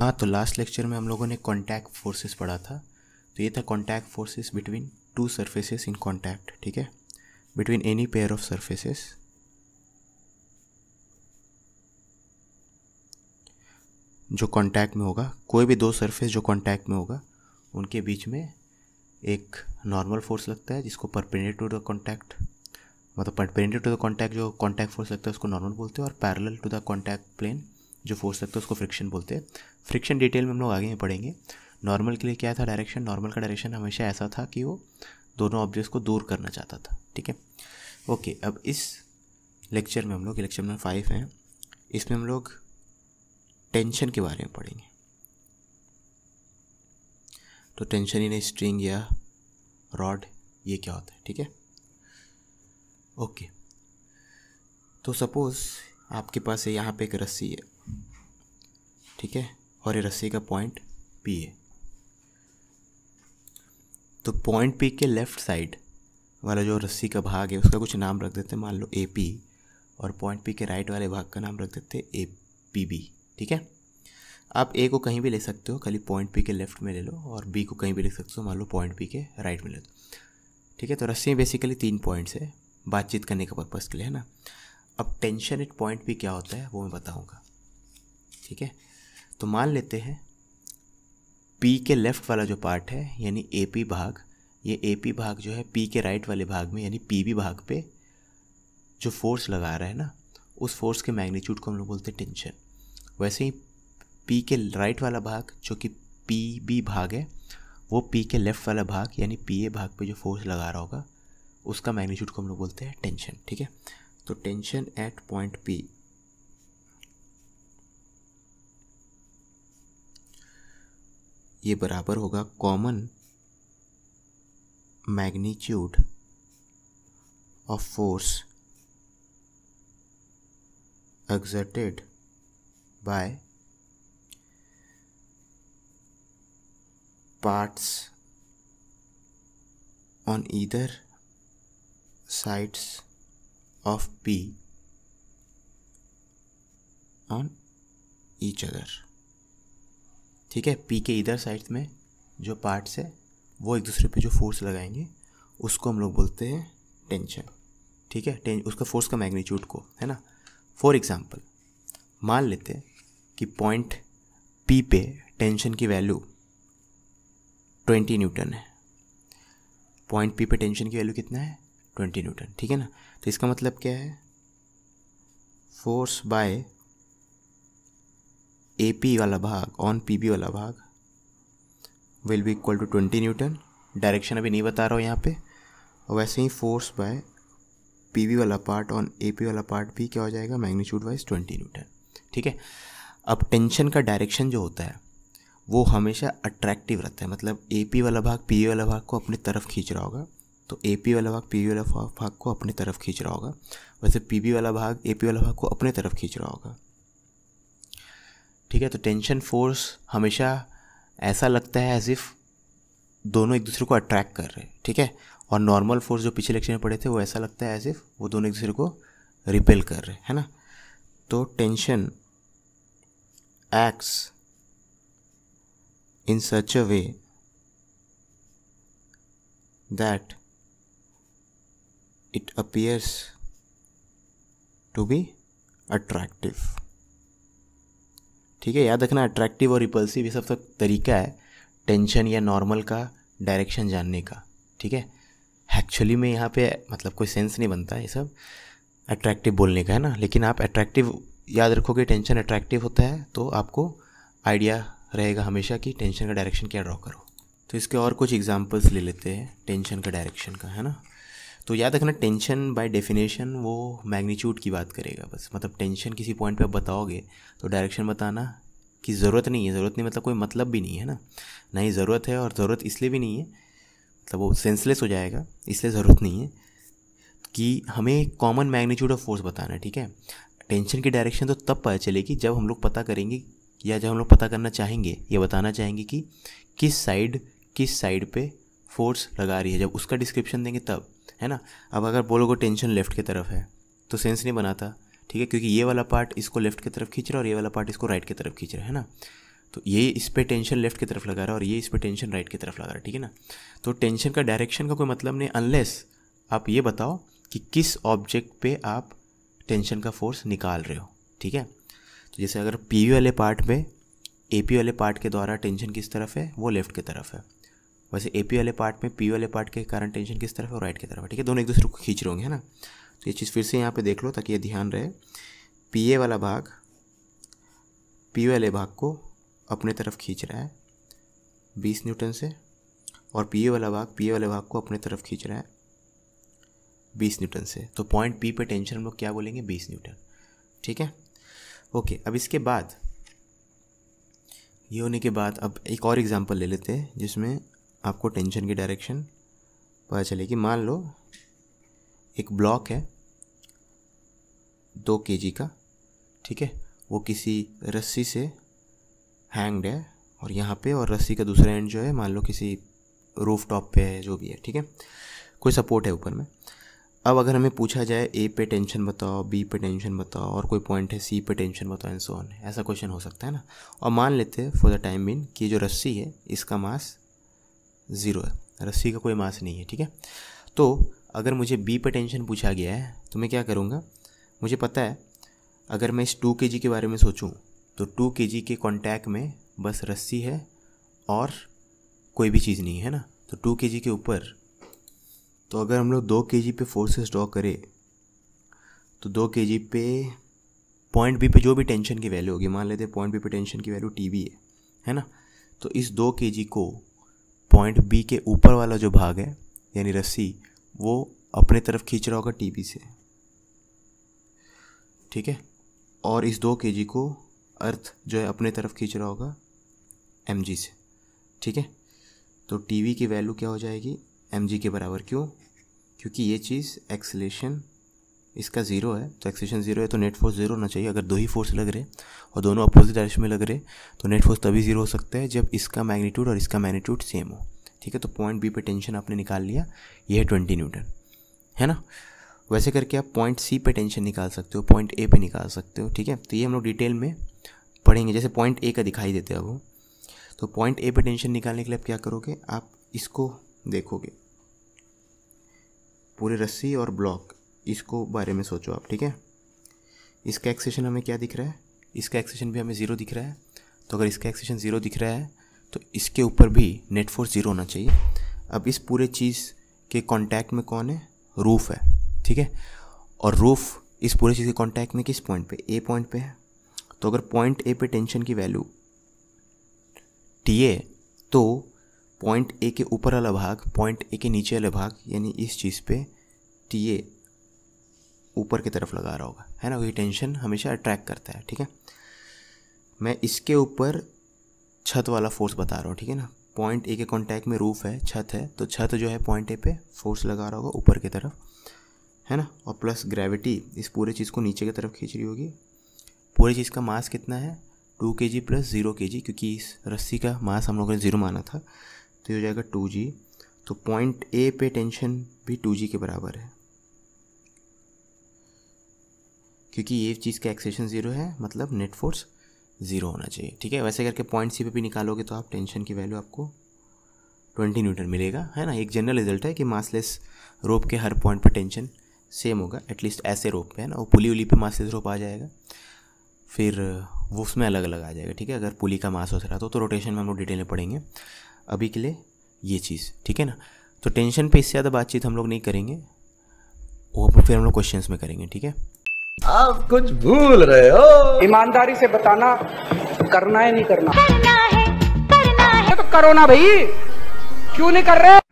हाँ तो last lecture में हम लोगों ने कॉन्टैक्ट फोर्सेस पढ़ा था तो ये था contact forces between two surfaces in contact ठीक है between any pair of surfaces जो कॉन्टैक्ट में होगा कोई भी दो सरफेस जो कॉन्टैक्ट में होगा उनके बीच में एक नॉर्मल फोर्स लगता है जिसको परपेंडिकुलर टू द कॉन्टैक्ट मतलब परपेंडिकुलर टू द कॉन्टैक्ट जो कॉन्टैक्ट फोर्स लगता है उसको नॉर्मल बोलते हैं और parallel to the contact plane जो फोर्स लगता है उसको फ्रिक्शन बोलते हैं फ्रिक्शन डिटेल में हम लोग आगे ही पढ़ेंगे नॉर्मल के लिए क्या था डायरेक्शन नॉर्मल का डायरेक्शन हमेशा ऐसा था कि वो दोनों ऑब्जेक्ट्स को दूर करना चाहता था ठीक है ओके अब इस लेक्चर में हम लोग लेक्चर नंबर फाइव हैं इसमें हम लोग टेंशन के बारे में पढ़ेंगे तो टेंशन इन स्ट्रिंग या रॉड ये क्या होता है ठीक है ओके तो सपोज़ आपके पास यहाँ पे एक रस्सी है ठीक है और ये रस्सी का पॉइंट पी है तो पॉइंट पी के लेफ़्ट साइड वाला जो रस्सी का भाग है उसका कुछ नाम रख देते हैं मान लो ए पी और पॉइंट पी के राइट वाले भाग का नाम रख देते हैं ए पी बी ठीक है आप ए को कहीं भी ले सकते हो खाली पॉइंट पी के लेफ्ट में ले लो और बी को कहीं भी ले सकते हो मान लो पॉइंट पी के राइट में ले लो ठीक है तो रस्सी बेसिकली तीन पॉइंट्स है बातचीत करने के पर्पज़ के लिए है ना अब टेंशन एट पॉइंट पी क्या होता है वो मैं बताऊँगा ठीक है तो मान लेते हैं पी के लेफ़्ट वाला जो पार्ट है यानी ए पी भाग ये ए पी भाग जो है पी के राइट वाले भाग में यानी पी बी भाग पे जो फोर्स लगा रहा है ना उस फोर्स के मैग्नीट्यूड को हम लोग बोलते हैं टेंशन वैसे ही पी के राइट वाला भाग जो कि पी बी भाग है वो पी के लेफ़्ट वाला भाग यानी पी ए भाग पे जो फोर्स लगा रहा होगा उसका मैग्नीट्यूड को हम लोग बोलते हैं टेंशन ठीक है तो टेंशन एट पॉइंट पी ये बराबर होगा common magnitude of force exerted by parts on either sides of P on each other ठीक है पी के इधर साइड में जो पार्ट्स है वो एक दूसरे पे जो फोर्स लगाएंगे उसको हम लोग बोलते हैं टेंशन ठीक है टें उसका फोर्स का मैग्नीट्यूड को है ना फॉर एग्ज़ाम्पल मान लेते हैं कि पॉइंट पी पे टेंशन की वैल्यू ट्वेंटी न्यूटन है पॉइंट पी पे टेंशन की वैल्यू कितना है ट्वेंटी न्यूटन ठीक है ना तो इसका मतलब क्या है फोर्स बाय ए पी वाला भाग ऑन पी बी वाला भाग will be equal to twenty newton direction अभी नहीं बता रहा हूँ यहाँ पे वैसे ही फोर्स बाय पी बी वाला पार्ट ऑन ए पी वाला पार्ट भी क्या हो जाएगा मैग्नीट्यूड वाइज ट्वेंटी न्यूटन ठीक है अब टेंशन का डायरेक्शन जो होता है वो हमेशा अट्रैक्टिव रहता है मतलब ए पी वाला भाग पी वाला भाग को अपनी तरफ खींच रहा होगा तो ए पी वाला भाग पी वाला भाग को अपनी तरफ खींच रहा होगा वैसे पी बी वाला भाग ए पी वाला भाग को अपने तरफ खींच रहा होगा ठीक है तो टेंशन फोर्स हमेशा ऐसा लगता है एज इफ़ दोनों एक दूसरे को अट्रैक्ट कर रहे हैं ठीक है और नॉर्मल फोर्स जो पिछले लेक्चर में पढ़े थे वो ऐसा लगता है एज इफ़ वो दोनों एक दूसरे को रिपेल कर रहे हैं ना तो tension acts in such a way that it appears to be attractive ठीक है याद रखना अट्रैक्टिव और रिपल्सिव ये सब तक तो तरीका है टेंशन या नॉर्मल का डायरेक्शन जानने का ठीक है एक्चुअली में यहाँ पे मतलब कोई सेंस नहीं बनता ये सब अट्रैक्टिव बोलने का है ना लेकिन आप अट्रैक्टिव याद रखोगे टेंशन अट्रैक्टिव होता है तो आपको आइडिया रहेगा हमेशा कि टेंशन का डायरेक्शन क्या ड्रॉ करो तो इसके और कुछ एग्जाम्पल्स ले लेते हैं टेंशन का डायरेक्शन का है ना तो याद रखना टेंशन बाय डेफिनेशन वो मैग्नीट्यूड की बात करेगा बस मतलब टेंशन किसी पॉइंट पे आप बताओगे तो डायरेक्शन बताना की ज़रूरत नहीं है ज़रूरत नहीं मतलब कोई मतलब भी नहीं है ना ना ही ज़रूरत है और ज़रूरत इसलिए भी नहीं है मतलब वो सेंसलेस हो जाएगा इसलिए ज़रूरत नहीं है कि हमें कॉमन मैग्नीट्यूड ऑफ फोर्स बताना है ठीक है टेंशन की डायरेक्शन तो तब पता चलेगी जब हम लोग पता करेंगे या जब हम लोग पता करना चाहेंगे या बताना चाहेंगे कि किस साइड किस साइड पे फोर्स लगा रही है जब उसका डिस्क्रिप्शन देंगे तब है ना अब अगर बोलोगे टेंशन लेफ्ट की तरफ है तो सेंस नहीं बनाता ठीक है क्योंकि ये वाला पार्ट इसको लेफ्ट की तरफ खींच रहा है और ये वाला पार्ट इसको राइट की तरफ खींच रहा है, है ना तो ये इस पर टेंशन लेफ्ट की तरफ लगा रहा है और ये इस पर टेंशन राइट की तरफ लगा रहा है ठीक है ना तो टेंशन का डायरेक्शन का कोई मतलब नहीं अनलेस आप ये बताओ कि किस ऑब्जेक्ट पे आप टेंशन का फोर्स निकाल रहे हो ठीक है तो जैसे अगर पी वाले पार्ट में ए वाले पार्ट के द्वारा टेंशन किस तरफ है वो लेफ्ट की तरफ है वैसे ए पी वाले पार्ट में पी वाले पार्ट के कारण टेंशन किस तरफ है और राइट की तरफ है ठीक है दोनों एक दूसरे को खींच रहे होंगे है ना तो ये चीज़ फिर से यहाँ पे देख लो ताकि ये ध्यान रहे पी ए वाला भाग पी वाले भाग को अपने तरफ खींच रहा है बीस न्यूटन से और पी ए वाला भाग पी ए वाले भाग को अपने तरफ खींच रहा है बीस न्यूटन से तो पॉइंट पी पे टेंशन हम लोग क्या बोलेंगे बीस न्यूटन ठीक है ओके अब इसके बाद ये होने के बाद अब एक और एग्ज़ाम्पल ले लेते हैं जिसमें आपको टेंशन की डायरेक्शन पता चलेगी मान लो एक ब्लॉक है दो के का ठीक है वो किसी रस्सी से हैंग्ड है और यहाँ पे और रस्सी का दूसरा एंड जो है मान लो किसी रूफ टॉप पे है जो भी है ठीक है कोई सपोर्ट है ऊपर में अब अगर हमें पूछा जाए ए पे टेंशन बताओ बी पे टेंशन बताओ और कोई पॉइंट है सी पे टेंशन बताओ एंड सो ऑन ऐसा क्वेश्चन हो सकता है ना और मान लेते हैं फॉर द टाइम बीन कि जो रस्सी है इसका मास ज़ीरो है रस्सी का कोई मास नहीं है ठीक है तो अगर मुझे बी पर टेंशन पूछा गया है तो मैं क्या करूँगा मुझे पता है अगर मैं इस टू के जी के बारे में सोचूँ तो टू के जी के कॉन्टैक्ट में बस रस्सी है और कोई भी चीज़ नहीं है ना तो टू के जी के ऊपर तो अगर हम लोग दो के जी पे फोर्सेस ड्रॉ करें तो दो के जी पे पॉइंट बी पे जो भी टेंशन की वैल्यू होगी मान लेते हैं पॉइंट बी पे टेंशन की वैल्यू टी बी है है ना तो इस दो के जी को पॉइंट बी के ऊपर वाला जो भाग है यानी रस्सी वो अपने तरफ खींच रहा होगा टी बी से ठीक है और इस दो के को अर्थ जो है अपने तरफ खींच रहा होगा एम से ठीक है तो टी की वैल्यू क्या हो जाएगी एम के बराबर क्यों क्योंकि ये चीज़ एक्सलेशन इसका ज़ीरो है तो एक्सेशन ज़ीरो है तो नेट फोर्स ज़ीरो होना चाहिए अगर दो ही फोर्स लग रहे और दोनों अपोजिट डायरेक्शन में लग रहे तो नेट फोर्स तभी ज़ीरो हो सकता है जब इसका मैग्नीट्यूड और इसका मैग्नीट्यूड सेम हो ठीक है तो पॉइंट बी पे टेंशन आपने निकाल लिया ये है ट्वेंटी न्यूटन है ना वैसे करके आप पॉइंट सी पे टेंशन निकाल सकते हो पॉइंट ए पे निकाल सकते हो ठीक है तो ये हम लोग डिटेल में पढ़ेंगे जैसे पॉइंट ए का दिखाई देते हैं वो तो पॉइंट ए पे टेंशन निकालने के लिए आप क्या करोगे आप इसको देखोगे पूरे रस्सी और ब्लॉक इसको बारे में सोचो आप ठीक है इसका एक्सेशन हमें क्या दिख रहा है इसका एक्सेशन भी हमें ज़ीरो दिख रहा है तो अगर इसका एक्सेशन ज़ीरो दिख रहा है तो इसके ऊपर भी नेट फोर्स ज़ीरो होना चाहिए अब इस पूरे चीज़ के कॉन्टैक्ट में कौन है रूफ़ है ठीक है और रूफ़ इस पूरे चीज़ के कॉन्टैक्ट में किस पॉइंट पे ए पॉइंट पे है तो अगर पॉइंट ए पे टेंशन की वैल्यू टी ए तो पॉइंट ए के ऊपर वाला भाग पॉइंट ए के नीचे वाला भाग यानी इस चीज़ पे टी ए ऊपर की तरफ लगा रहा होगा है ना वही टेंशन हमेशा अट्रैक्ट करता है ठीक है मैं इसके ऊपर छत वाला फोर्स बता रहा हूँ ठीक है ना पॉइंट ए के कॉन्टैक्ट में रूफ है छत है तो छत जो है पॉइंट ए पे फोर्स लगा रहा होगा ऊपर की तरफ है ना और प्लस ग्रेविटी इस पूरे चीज़ को नीचे की तरफ खींच रही होगी पूरी चीज़ का मास कितना है टू के जी प्लस ज़ीरो के जी क्योंकि इस रस्सी का मास हम लोगों ने ज़ीरो माना था तो ये हो जाएगा टू जी तो पॉइंट ए पे टेंशन भी टू जी के बराबर है क्योंकि ये चीज़ का एक्सेशन ज़ीरो है मतलब नेट फोर्स ज़ीरो होना चाहिए ठीक है वैसे करके पॉइंट सी पे भी निकालोगे तो आप टेंशन की वैल्यू आपको ट्वेंटी न्यूटन मिलेगा है ना एक जनरल रिजल्ट है कि मासलेस रोप के हर पॉइंट पर टेंशन सेम होगा एटलीस्ट ऐसे रोप पे है ना वो पुली उली पे मासलेस रोप आ जाएगा फिर वो उसमें अलग अलग आ जाएगा ठीक है अगर पुली का मास हो रहा तो, तो रोटेशन में हम लोग डिटेल में पढ़ेंगे अभी के लिए ये चीज़ ठीक है ना तो टेंशन पे इससे ज़्यादा बातचीत हम लोग नहीं करेंगे वो फिर हम लोग क्वेश्चंस में करेंगे ठीक है आप कुछ भूल रहे हो ईमानदारी से बताना करना है नहीं करना करना है करना है तो करो ना भाई क्यों नहीं कर रहे